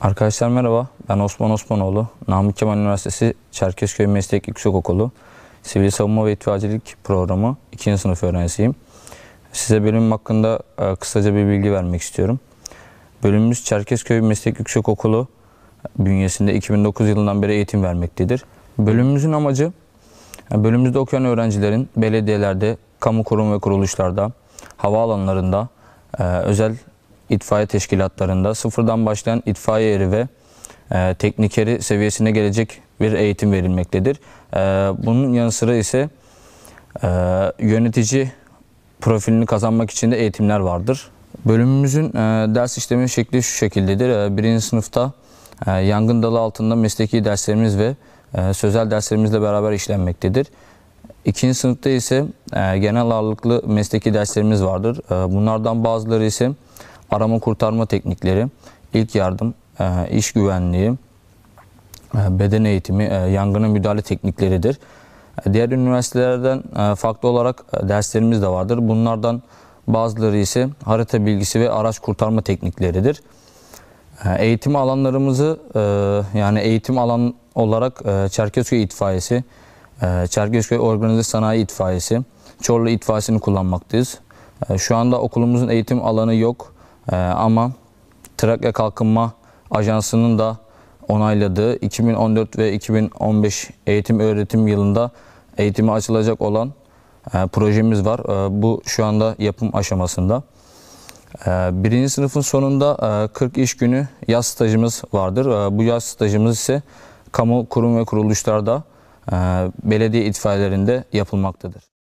Arkadaşlar merhaba, ben Osman Osmanoğlu. Namık Kemal Üniversitesi Çerkezköy Meslek Yüksekokulu Sivil Savunma ve İtfaiyecilik Programı 2. sınıf öğrencisiyim. Size bölümüm hakkında e, kısaca bir bilgi vermek istiyorum. Bölümümüz Çerkezköy Meslek Yüksekokulu bünyesinde 2009 yılından beri eğitim vermektedir. Bölümümüzün amacı, e, bölümümüzde okuyan öğrencilerin belediyelerde, kamu kurum ve kuruluşlarda, havaalanlarında, e, özel itfaiye teşkilatlarında sıfırdan başlayan itfaiye eri ve e, teknikeri seviyesine gelecek bir eğitim verilmektedir. E, bunun yanı sıra ise e, yönetici profilini kazanmak için de eğitimler vardır. Bölümümüzün e, ders işlemi şekli şu şekildedir. E, birinci sınıfta e, yangın dalı altında mesleki derslerimiz ve e, sözel derslerimizle beraber işlenmektedir. İkinci sınıfta ise e, genel ağırlıklı mesleki derslerimiz vardır. E, bunlardan bazıları ise arama kurtarma teknikleri, ilk yardım, e, iş güvenliği, e, beden eğitimi, e, yangına müdahale teknikleridir. Diğer üniversitelerden farklı olarak derslerimiz de vardır. Bunlardan bazıları ise harita bilgisi ve araç kurtarma teknikleridir. Eğitim alanlarımızı yani eğitim alan olarak Çerkezköy itfaiyesi, Çerkezköy Organize Sanayi İtfaiyesi, Çorlu İtfaiyesini kullanmaktayız. Şu anda okulumuzun eğitim alanı yok. E, ama Trakya Kalkınma Ajansı'nın da onayladığı 2014 ve 2015 eğitim öğretim yılında eğitimi açılacak olan e, projemiz var. E, bu şu anda yapım aşamasında. E, birinci sınıfın sonunda e, 40 iş günü yaz stajımız vardır. E, bu yaz stajımız ise kamu kurum ve kuruluşlarda, e, belediye itfaiyelerinde yapılmaktadır.